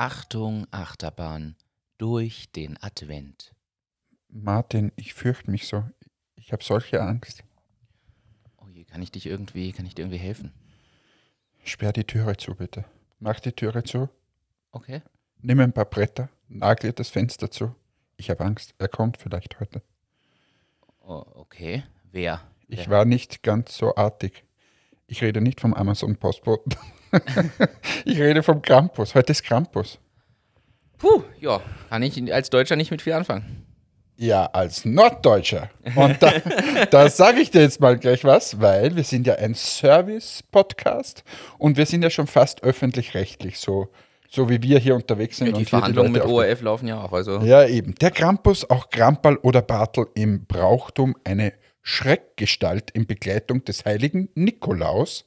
Achtung, Achterbahn, durch den Advent. Martin, ich fürchte mich so. Ich habe solche Angst. Oh je, kann ich dich irgendwie, kann ich dir irgendwie helfen? Sperr die Türe zu, bitte. Mach die Türe zu. Okay. Nimm ein paar Bretter, nagle das Fenster zu. Ich habe Angst, er kommt vielleicht heute. Oh, okay, wer? Ich war nicht ganz so artig. Ich rede nicht vom Amazon-Postboten ich rede vom Krampus. Heute ist Krampus. Puh, ja, kann ich als Deutscher nicht mit viel anfangen. Ja, als Norddeutscher. Und da, da sage ich dir jetzt mal gleich was, weil wir sind ja ein Service-Podcast und wir sind ja schon fast öffentlich-rechtlich, so, so wie wir hier unterwegs sind. Ja, die Verhandlungen die mit ORF laufen ja auch. Also. Ja, eben. Der Krampus, auch Krampal oder Bartel im Brauchtum, eine Schreckgestalt in Begleitung des heiligen Nikolaus,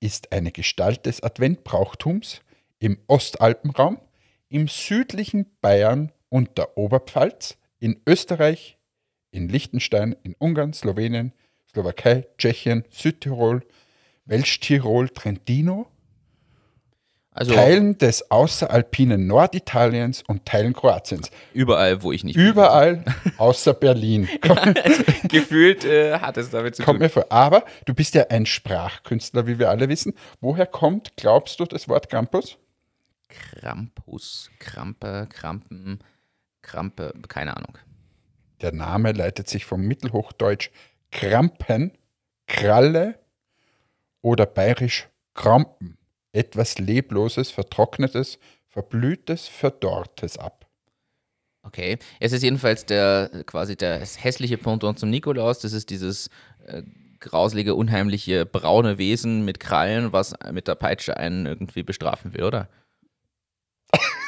ist eine Gestalt des Adventbrauchtums im Ostalpenraum, im südlichen Bayern und der Oberpfalz, in Österreich, in Liechtenstein, in Ungarn, Slowenien, Slowakei, Tschechien, Südtirol, Welschtirol, Trentino also Teilen des außeralpinen Norditaliens und Teilen Kroatiens. Überall, wo ich nicht Überall bin. außer Berlin. ja, gefühlt äh, hat es damit zu kommt tun. Kommt mir vor. Aber du bist ja ein Sprachkünstler, wie wir alle wissen. Woher kommt, glaubst du, das Wort Krampus? Krampus, Krampe, Krampen, Krampe, keine Ahnung. Der Name leitet sich vom Mittelhochdeutsch Krampen, Kralle oder bayerisch Krampen etwas Lebloses, Vertrocknetes, Verblühtes, Verdorrtes ab. Okay, es ist jedenfalls der quasi der hässliche Pendant zum Nikolaus. Das ist dieses äh, grauslige, unheimliche braune Wesen mit Krallen, was mit der Peitsche einen irgendwie bestrafen will, oder?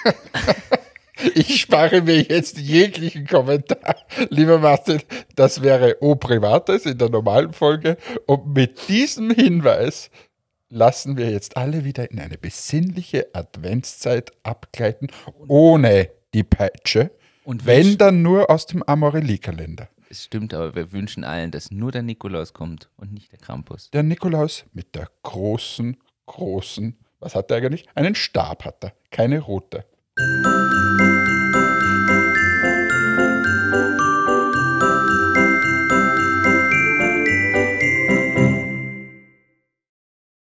ich spare mir jetzt jeglichen Kommentar. Lieber Martin, das wäre O Privates in der normalen Folge. Und mit diesem Hinweis lassen wir jetzt alle wieder in eine besinnliche Adventszeit abgleiten, ohne die Peitsche. Und wenn dann nur aus dem amorelie kalender Es stimmt, aber wir wünschen allen, dass nur der Nikolaus kommt und nicht der Krampus. Der Nikolaus mit der großen, großen, was hat er eigentlich? Einen Stab hat er, keine Rute.